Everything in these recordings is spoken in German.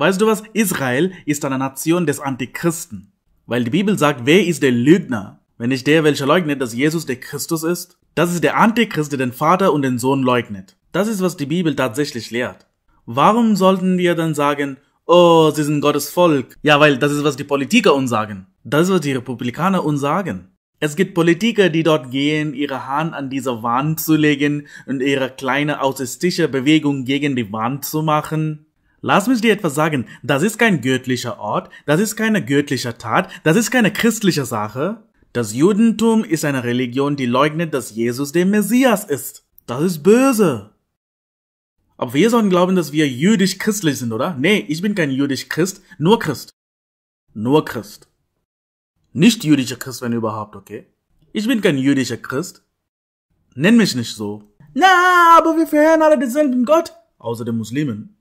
Weißt du was? Israel ist eine Nation des Antichristen. Weil die Bibel sagt, wer ist der Lügner? Wenn nicht der, welcher leugnet, dass Jesus der Christus ist? Das ist der Antichrist, der den Vater und den Sohn leugnet. Das ist, was die Bibel tatsächlich lehrt. Warum sollten wir dann sagen, oh, sie sind Gottes Volk? Ja, weil das ist, was die Politiker uns sagen. Das ist, was die Republikaner uns sagen. Es gibt Politiker, die dort gehen, ihre Hand an diese Wand zu legen und ihre kleine autistische Bewegung gegen die Wand zu machen. Lass mich dir etwas sagen, das ist kein göttlicher Ort, das ist keine göttliche Tat, das ist keine christliche Sache. Das Judentum ist eine Religion, die leugnet, dass Jesus der Messias ist. Das ist böse. Aber wir sollen glauben, dass wir jüdisch-christlich sind, oder? Nee, ich bin kein jüdisch-Christ, nur Christ. Nur Christ. Nicht jüdischer Christ, wenn überhaupt, okay? Ich bin kein jüdischer Christ. Nenn mich nicht so. Na, aber wir verehren alle denselben Gott, außer den Muslimen.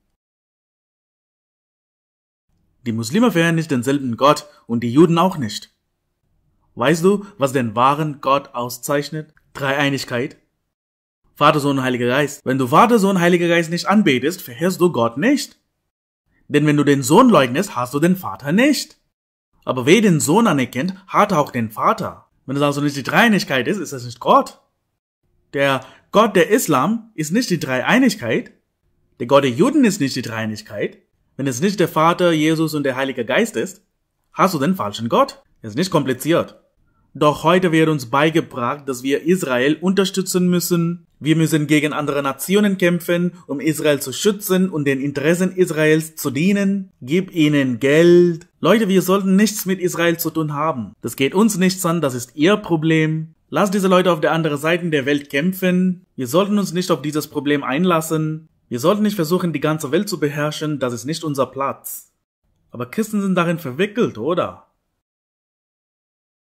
Die Muslime verehren nicht denselben Gott und die Juden auch nicht. Weißt du, was den wahren Gott auszeichnet? Dreieinigkeit. Vater, Sohn, Heiliger Geist. Wenn du Vater, Sohn, Heiliger Geist nicht anbetest, verheerst du Gott nicht. Denn wenn du den Sohn leugnest, hast du den Vater nicht. Aber wer den Sohn anerkennt, hat auch den Vater. Wenn es also nicht die Dreieinigkeit ist, ist das nicht Gott. Der Gott der Islam ist nicht die Dreieinigkeit. Der Gott der Juden ist nicht die Dreieinigkeit. Wenn es nicht der Vater, Jesus und der Heilige Geist ist, hast du den falschen Gott. Ist nicht kompliziert. Doch heute wird uns beigebracht, dass wir Israel unterstützen müssen. Wir müssen gegen andere Nationen kämpfen, um Israel zu schützen und den Interessen Israels zu dienen. Gib ihnen Geld. Leute, wir sollten nichts mit Israel zu tun haben. Das geht uns nichts an, das ist ihr Problem. Lass diese Leute auf der anderen Seite der Welt kämpfen. Wir sollten uns nicht auf dieses Problem einlassen. Wir sollten nicht versuchen, die ganze Welt zu beherrschen, das ist nicht unser Platz. Aber Christen sind darin verwickelt, oder?